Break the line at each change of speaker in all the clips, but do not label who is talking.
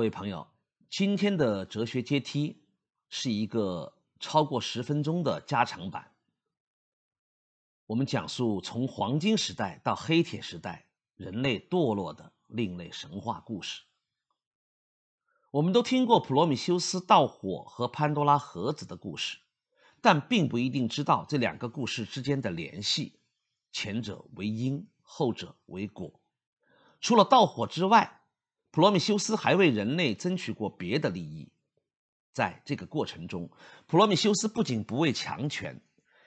各位朋友，今天的哲学阶梯是一个超过十分钟的加长版。我们讲述从黄金时代到黑铁时代人类堕落的另类神话故事。我们都听过普罗米修斯盗火和潘多拉盒子的故事，但并不一定知道这两个故事之间的联系，前者为因，后者为果。除了盗火之外，普罗米修斯还为人类争取过别的利益，在这个过程中，普罗米修斯不仅不畏强权，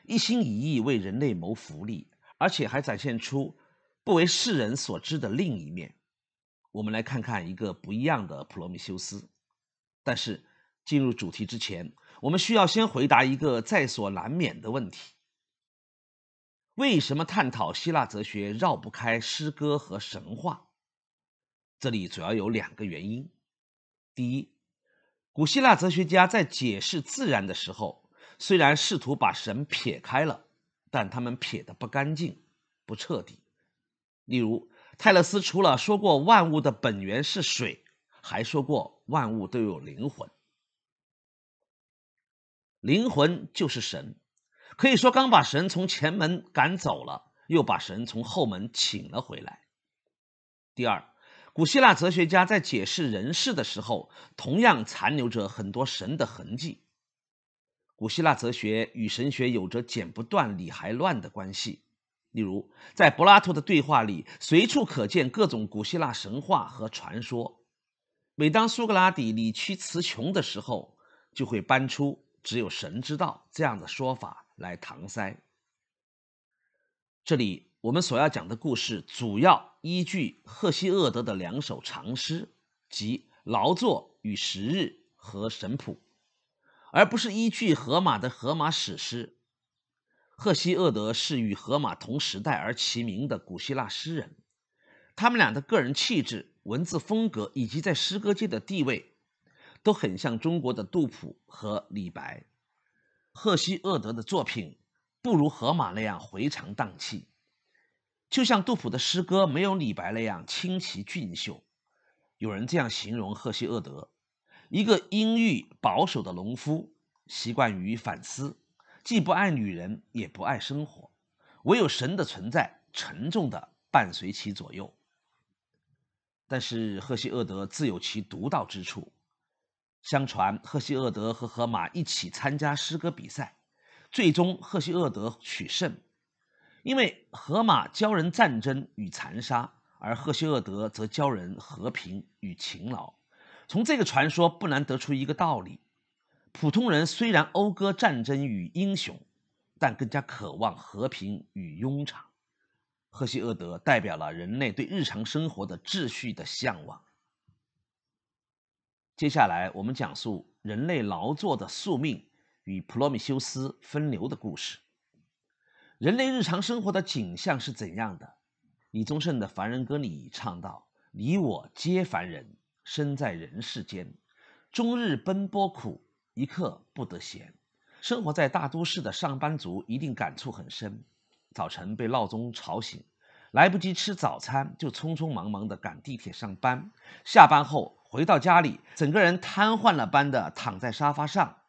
一心一意为人类谋福利，而且还展现出不为世人所知的另一面。我们来看看一个不一样的普罗米修斯。但是，进入主题之前，我们需要先回答一个在所难免的问题：为什么探讨希腊哲学绕不开诗歌和神话？这里主要有两个原因：第一，古希腊哲学家在解释自然的时候，虽然试图把神撇开了，但他们撇的不干净、不彻底。例如，泰勒斯除了说过万物的本源是水，还说过万物都有灵魂，灵魂就是神。可以说，刚把神从前门赶走了，又把神从后门请了回来。第二，古希腊哲学家在解释人事的时候，同样残留着很多神的痕迹。古希腊哲学与神学有着剪不断、理还乱的关系。例如，在柏拉图的对话里，随处可见各种古希腊神话和传说。每当苏格拉底理屈词穷的时候，就会搬出“只有神知道”这样的说法来搪塞。这里。我们所要讲的故事主要依据赫西厄德的两首长诗，即《劳作与时日》和《神谱》，而不是依据荷马的《荷马史诗》。赫西厄德是与荷马同时代而齐名的古希腊诗人，他们俩的个人气质、文字风格以及在诗歌界的地位，都很像中国的杜甫和李白。赫西厄德的作品不如荷马那样回肠荡气。就像杜甫的诗歌没有李白那样清奇俊秀，有人这样形容赫西厄德：一个阴郁保守的农夫，习惯于反思，既不爱女人也不爱生活，唯有神的存在沉重的伴随其左右。但是赫西厄德自有其独到之处。相传赫西厄德和荷马一起参加诗歌比赛，最终赫西厄德取胜。因为荷马教人战争与残杀，而赫西厄德则教人和平与勤劳。从这个传说不难得出一个道理：普通人虽然讴歌战争与英雄，但更加渴望和平与庸常。赫西厄德代表了人类对日常生活的秩序的向往。接下来，我们讲述人类劳作的宿命与普罗米修斯分流的故事。人类日常生活的景象是怎样的？李宗盛的《凡人歌》里唱道：“你我皆凡人，身在人世间，终日奔波苦，一刻不得闲。”生活在大都市的上班族一定感触很深。早晨被闹钟吵醒，来不及吃早餐，就匆匆忙忙的赶地铁上班。下班后回到家里，整个人瘫痪了般的躺在沙发上，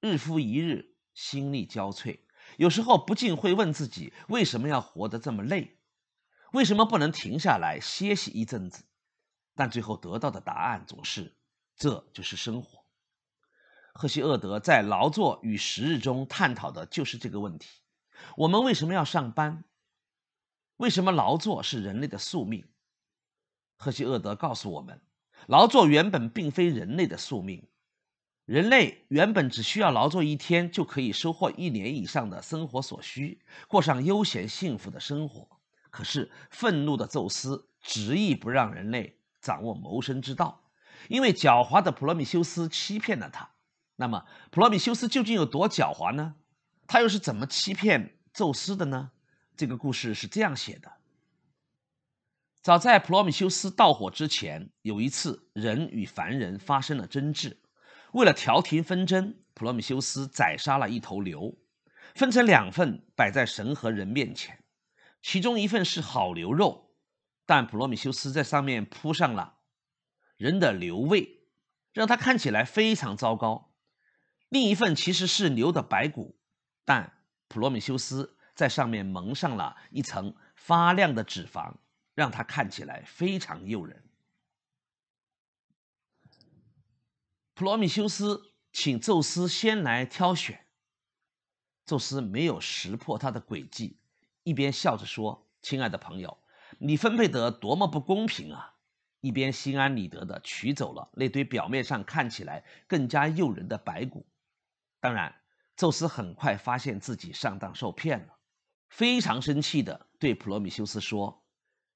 日复一日，心力交瘁。有时候不禁会问自己：为什么要活得这么累？为什么不能停下来歇息一阵子？但最后得到的答案总是：这就是生活。赫西厄德在劳作与时日中探讨的就是这个问题：我们为什么要上班？为什么劳作是人类的宿命？赫西厄德告诉我们：劳作原本并非人类的宿命。人类原本只需要劳作一天就可以收获一年以上的生活所需，过上悠闲幸福的生活。可是愤怒的宙斯执意不让人类掌握谋生之道，因为狡猾的普罗米修斯欺骗了他。那么，普罗米修斯究竟有多狡猾呢？他又是怎么欺骗宙斯的呢？这个故事是这样写的：早在普罗米修斯盗火之前，有一次人与凡人发生了争执。为了调停纷争，普罗米修斯宰杀了一头牛，分成两份摆在神和人面前。其中一份是好牛肉，但普罗米修斯在上面铺上了人的牛胃，让它看起来非常糟糕。另一份其实是牛的白骨，但普罗米修斯在上面蒙上了一层发亮的脂肪，让它看起来非常诱人。普罗米修斯请宙斯先来挑选，宙斯没有识破他的诡计，一边笑着说：“亲爱的朋友，你分配得多么不公平啊！”一边心安理得的取走了那堆表面上看起来更加诱人的白骨。当然，宙斯很快发现自己上当受骗了，非常生气的对普罗米修斯说：“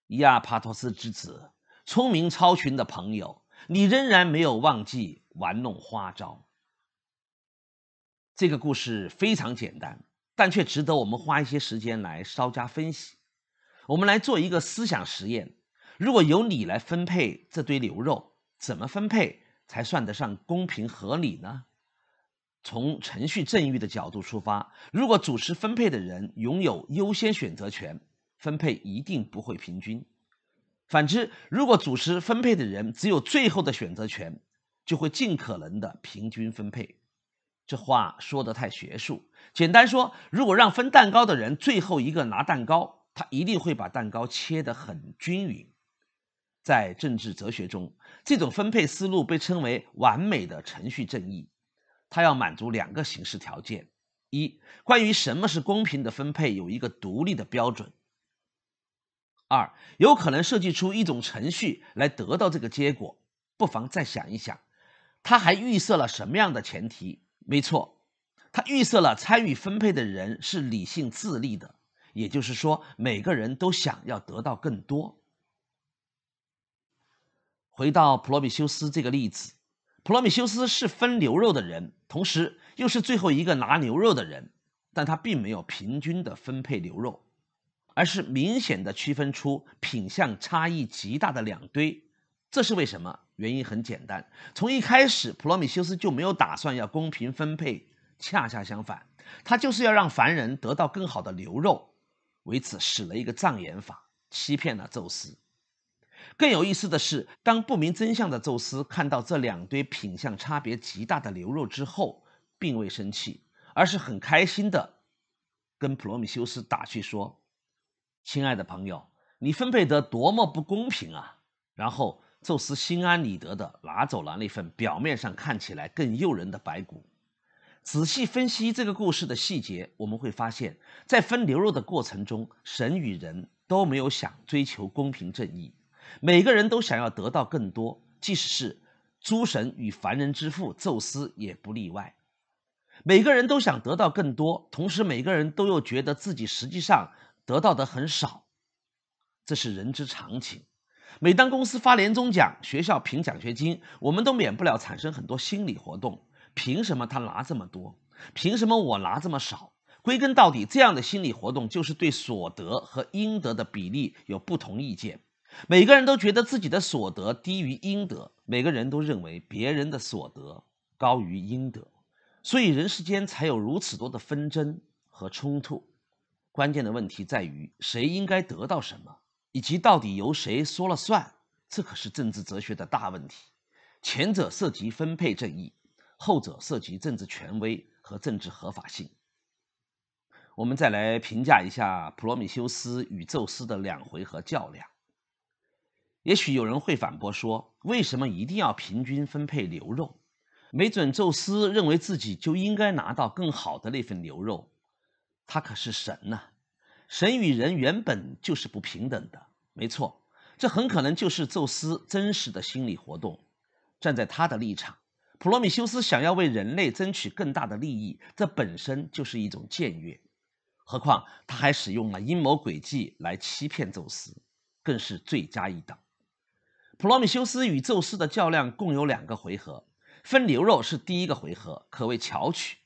伊阿帕托斯之子，聪明超群的朋友。”你仍然没有忘记玩弄花招。这个故事非常简单，但却值得我们花一些时间来稍加分析。我们来做一个思想实验：如果由你来分配这堆牛肉，怎么分配才算得上公平合理呢？从程序正义的角度出发，如果主持分配的人拥有优先选择权，分配一定不会平均。反之，如果主持分配的人只有最后的选择权，就会尽可能的平均分配。这话说的太学术。简单说，如果让分蛋糕的人最后一个拿蛋糕，他一定会把蛋糕切得很均匀。在政治哲学中，这种分配思路被称为完美的程序正义。它要满足两个形式条件：一，关于什么是公平的分配有一个独立的标准。二有可能设计出一种程序来得到这个结果，不妨再想一想，他还预设了什么样的前提？没错，他预设了参与分配的人是理性自立的，也就是说，每个人都想要得到更多。回到普罗米修斯这个例子，普罗米修斯是分牛肉的人，同时又是最后一个拿牛肉的人，但他并没有平均的分配牛肉。而是明显的区分出品相差异极大的两堆，这是为什么？原因很简单，从一开始普罗米修斯就没有打算要公平分配，恰恰相反，他就是要让凡人得到更好的牛肉，为此使了一个障眼法，欺骗了宙斯。更有意思的是，当不明真相的宙斯看到这两堆品相差别极大的牛肉之后，并未生气，而是很开心的跟普罗米修斯打趣说。亲爱的朋友，你分配得多么不公平啊！然后，宙斯心安理得地拿走了那份表面上看起来更诱人的白骨。仔细分析这个故事的细节，我们会发现，在分牛肉的过程中，神与人都没有想追求公平正义，每个人都想要得到更多，即使是诸神与凡人之父宙斯也不例外。每个人都想得到更多，同时每个人都又觉得自己实际上。得到的很少，这是人之常情。每当公司发年终奖，学校评奖学金，我们都免不了产生很多心理活动：凭什么他拿这么多？凭什么我拿这么少？归根到底，这样的心理活动就是对所得和应得的比例有不同意见。每个人都觉得自己的所得低于应得，每个人都认为别人的所得高于应得，所以人世间才有如此多的纷争和冲突。关键的问题在于谁应该得到什么，以及到底由谁说了算？这可是政治哲学的大问题。前者涉及分配正义，后者涉及政治权威和政治合法性。我们再来评价一下普罗米修斯与宙斯的两回合较量。也许有人会反驳说：为什么一定要平均分配牛肉？没准宙斯认为自己就应该拿到更好的那份牛肉。他可是神呐，神与人原本就是不平等的，没错，这很可能就是宙斯真实的心理活动。站在他的立场，普罗米修斯想要为人类争取更大的利益，这本身就是一种僭越。何况他还使用了阴谋诡计来欺骗宙斯，更是罪加一等。普罗米修斯与宙斯的较量共有两个回合，分牛肉是第一个回合，可谓巧取；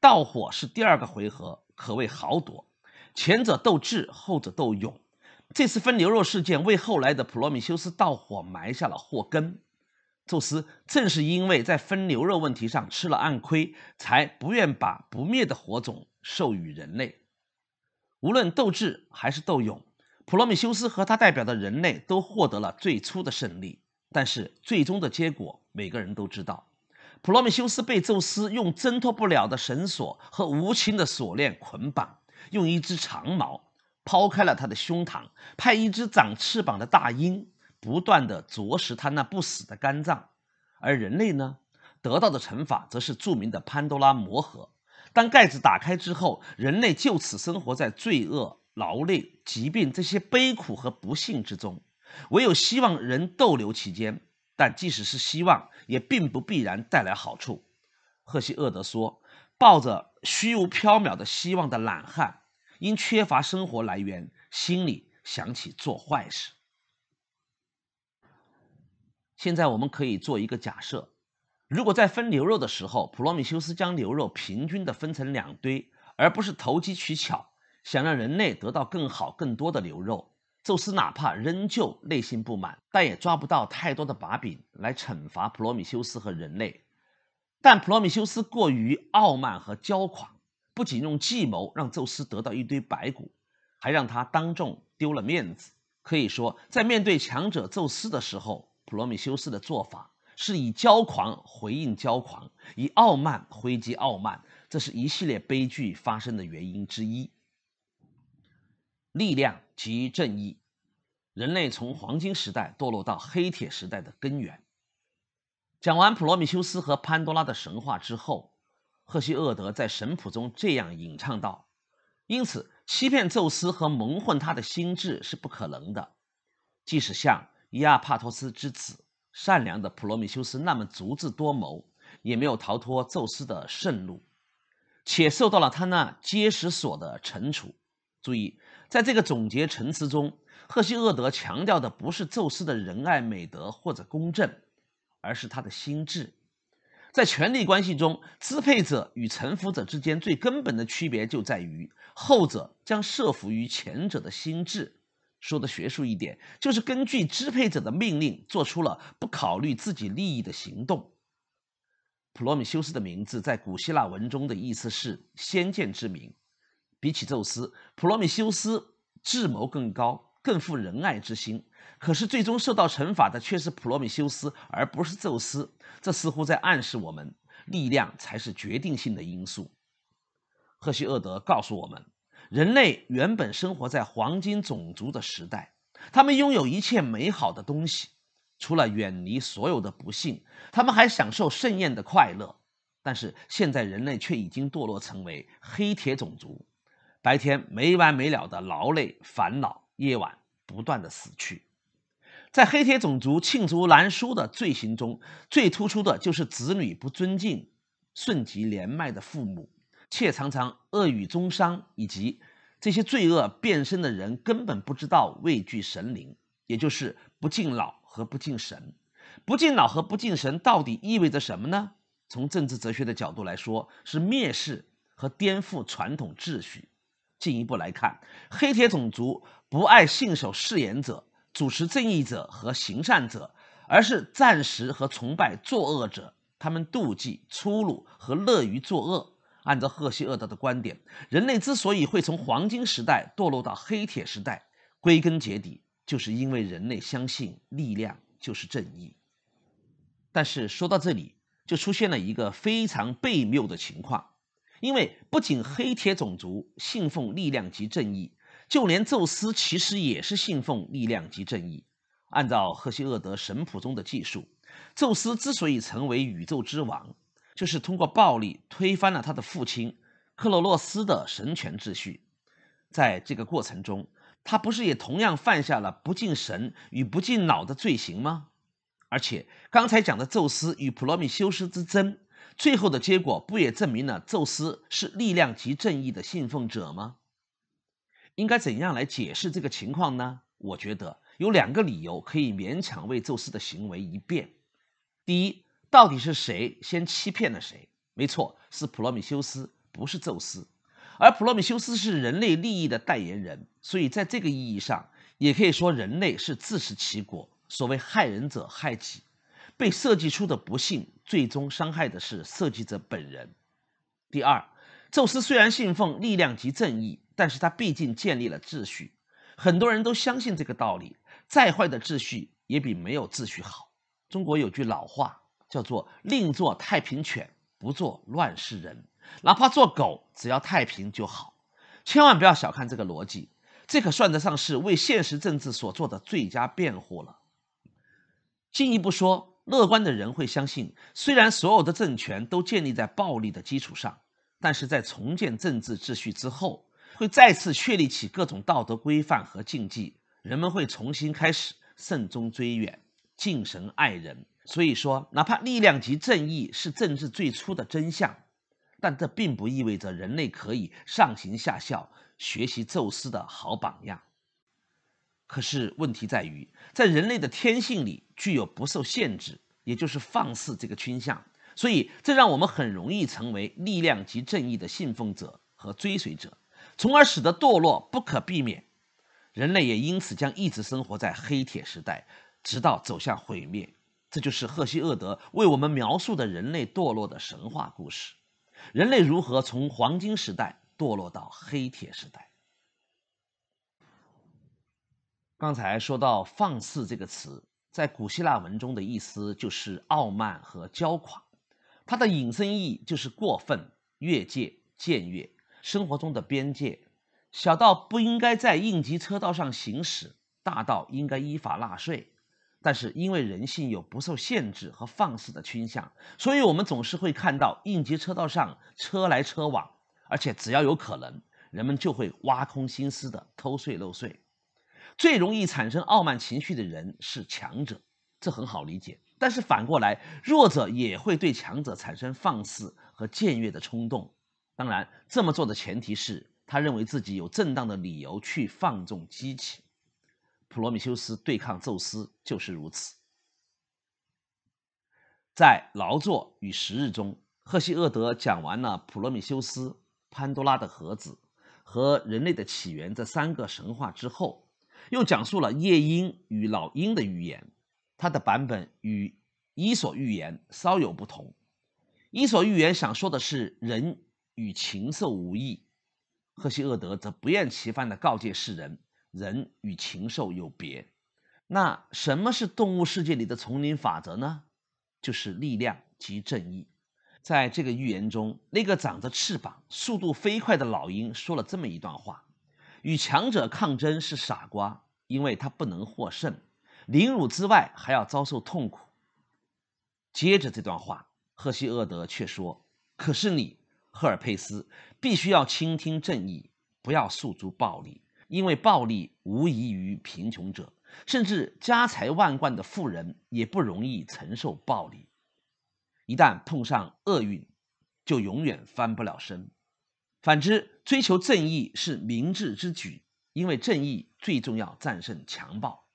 盗火是第二个回合。可谓豪夺，前者斗智，后者斗勇。这次分牛肉事件为后来的普罗米修斯盗火埋下了祸根。宙斯正是因为在分牛肉问题上吃了暗亏，才不愿把不灭的火种授予人类。无论斗智还是斗勇，普罗米修斯和他代表的人类都获得了最初的胜利。但是最终的结果，每个人都知道。普罗米修斯被宙斯用挣脱不了的绳索和无情的锁链捆绑，用一只长矛抛开了他的胸膛，派一只长翅膀的大鹰不断的啄食他那不死的肝脏。而人类呢，得到的惩罚则是著名的潘多拉魔盒。当盖子打开之后，人类就此生活在罪恶、劳累、疾病这些悲苦和不幸之中，唯有希望人逗留其间。但即使是希望，也并不必然带来好处。赫西厄德说：“抱着虚无缥缈的希望的懒汉，因缺乏生活来源，心里想起做坏事。”现在我们可以做一个假设：如果在分牛肉的时候，普罗米修斯将牛肉平均的分成两堆，而不是投机取巧，想让人类得到更好、更多的牛肉。宙斯哪怕仍旧内心不满，但也抓不到太多的把柄来惩罚普罗米修斯和人类。但普罗米修斯过于傲慢和骄狂，不仅用计谋让宙斯得到一堆白骨，还让他当众丢了面子。可以说，在面对强者宙斯的时候，普罗米修斯的做法是以骄狂回应骄狂，以傲慢回击傲慢，这是一系列悲剧发生的原因之一。力量及正义，人类从黄金时代堕落到黑铁时代的根源。讲完普罗米修斯和潘多拉的神话之后，赫西厄德在神谱中这样吟唱道：“因此，欺骗宙斯和蒙混他的心智是不可能的。即使像伊阿帕托斯之子、善良的普罗米修斯那么足智多谋，也没有逃脱宙斯的圣怒，且受到了他那结实锁的惩处。”注意。在这个总结陈词中，赫西厄德强调的不是宙斯的仁爱美德或者公正，而是他的心智。在权力关系中，支配者与臣服者之间最根本的区别就在于后者将设服于前者的心智。说的学术一点，就是根据支配者的命令做出了不考虑自己利益的行动。普罗米修斯的名字在古希腊文中的意思是“先见之明”。比起宙斯，普罗米修斯智谋更高，更富仁爱之心。可是最终受到惩罚的却是普罗米修斯，而不是宙斯。这似乎在暗示我们，力量才是决定性的因素。赫西厄德告诉我们，人类原本生活在黄金种族的时代，他们拥有一切美好的东西，除了远离所有的不幸，他们还享受盛宴的快乐。但是现在，人类却已经堕落成为黑铁种族。白天没完没了的劳累烦恼，夜晚不断的死去。在黑铁种族罄竹难书的罪行中，最突出的就是子女不尊敬、顺及年迈的父母，且常常恶语中伤，以及这些罪恶变身的人根本不知道畏惧神灵，也就是不敬老和不敬神。不敬老和不敬神到底意味着什么呢？从政治哲学的角度来说，是蔑视和颠覆传统秩序。进一步来看，黑铁种族不爱信守誓言者、主持正义者和行善者，而是暂时和崇拜作恶者。他们妒忌、粗鲁和乐于作恶。按照赫西厄德的观点，人类之所以会从黄金时代堕落到黑铁时代，归根结底就是因为人类相信力量就是正义。但是说到这里，就出现了一个非常悖谬的情况。因为不仅黑铁种族信奉力量及正义，就连宙斯其实也是信奉力量及正义。按照赫西厄德神谱中的记述，宙斯之所以成为宇宙之王，就是通过暴力推翻了他的父亲克洛洛斯的神权秩序。在这个过程中，他不是也同样犯下了不敬神与不敬脑的罪行吗？而且刚才讲的宙斯与普罗米修斯之争。最后的结果不也证明了宙斯是力量及正义的信奉者吗？应该怎样来解释这个情况呢？我觉得有两个理由可以勉强为宙斯的行为一辩。第一，到底是谁先欺骗了谁？没错，是普罗米修斯，不是宙斯。而普罗米修斯是人类利益的代言人，所以在这个意义上，也可以说人类是自食其果。所谓害人者害己。被设计出的不幸，最终伤害的是设计者本人。第二，宙斯虽然信奉力量及正义，但是他毕竟建立了秩序，很多人都相信这个道理。再坏的秩序也比没有秩序好。中国有句老话叫做“宁做太平犬，不做乱世人”。哪怕做狗，只要太平就好。千万不要小看这个逻辑，这可算得上是为现实政治所做的最佳辩护了。进一步说。乐观的人会相信，虽然所有的政权都建立在暴力的基础上，但是在重建政治秩序之后，会再次确立起各种道德规范和禁忌。人们会重新开始，慎终追远，敬神爱人。所以说，哪怕力量及正义是政治最初的真相，但这并不意味着人类可以上行下效，学习宙斯的好榜样。可是问题在于，在人类的天性里。具有不受限制，也就是放肆这个倾向，所以这让我们很容易成为力量及正义的信奉者和追随者，从而使得堕落不可避免。人类也因此将一直生活在黑铁时代，直到走向毁灭。这就是赫西厄德为我们描述的人类堕落的神话故事：人类如何从黄金时代堕落到黑铁时代？刚才说到放肆这个词。在古希腊文中的意思就是傲慢和骄狂，它的引申义就是过分越界僭越生活中的边界，小到不应该在应急车道上行驶，大到应该依法纳税。但是因为人性有不受限制和放肆的倾向，所以我们总是会看到应急车道上车来车往，而且只要有可能，人们就会挖空心思的偷税漏税。最容易产生傲慢情绪的人是强者，这很好理解。但是反过来，弱者也会对强者产生放肆和僭越的冲动。当然，这么做的前提是，他认为自己有正当的理由去放纵激情。普罗米修斯对抗宙斯就是如此。在《劳作与时日》中，赫西厄德讲完了普罗米修斯、潘多拉的盒子和人类的起源这三个神话之后。又讲述了夜莺与老鹰的寓言，它的版本与《伊索寓言》稍有不同。《伊索寓言》想说的是人与禽兽无异，赫西厄德则不厌其烦地告诫世人：人与禽兽有别。那什么是动物世界里的丛林法则呢？就是力量及正义。在这个寓言中，那个长着翅膀、速度飞快的老鹰说了这么一段话。与强者抗争是傻瓜，因为他不能获胜，凌辱之外还要遭受痛苦。接着这段话，赫西厄德却说：“可是你，赫尔佩斯，必须要倾听正义，不要诉诸暴力，因为暴力无异于贫穷者，甚至家财万贯的富人也不容易承受暴力。一旦碰上厄运，就永远翻不了身。反之，”追求正义是明智之举，因为正义最重要，战胜强暴。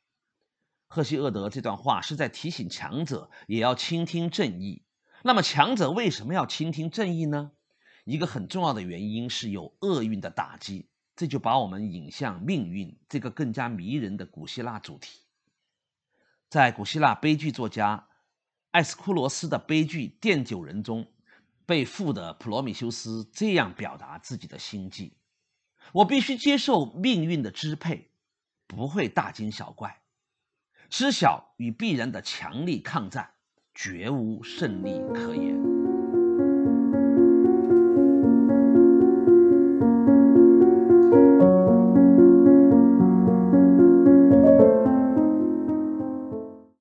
赫西厄德这段话是在提醒强者也要倾听正义。那么，强者为什么要倾听正义呢？一个很重要的原因是有厄运的打击，这就把我们引向命运这个更加迷人的古希腊主题。在古希腊悲剧作家艾斯库罗斯的悲剧《奠酒人》中。被缚的普罗米修斯这样表达自己的心迹：“我必须接受命运的支配，不会大惊小怪。知晓与必然的强力抗战，绝无胜利可言。”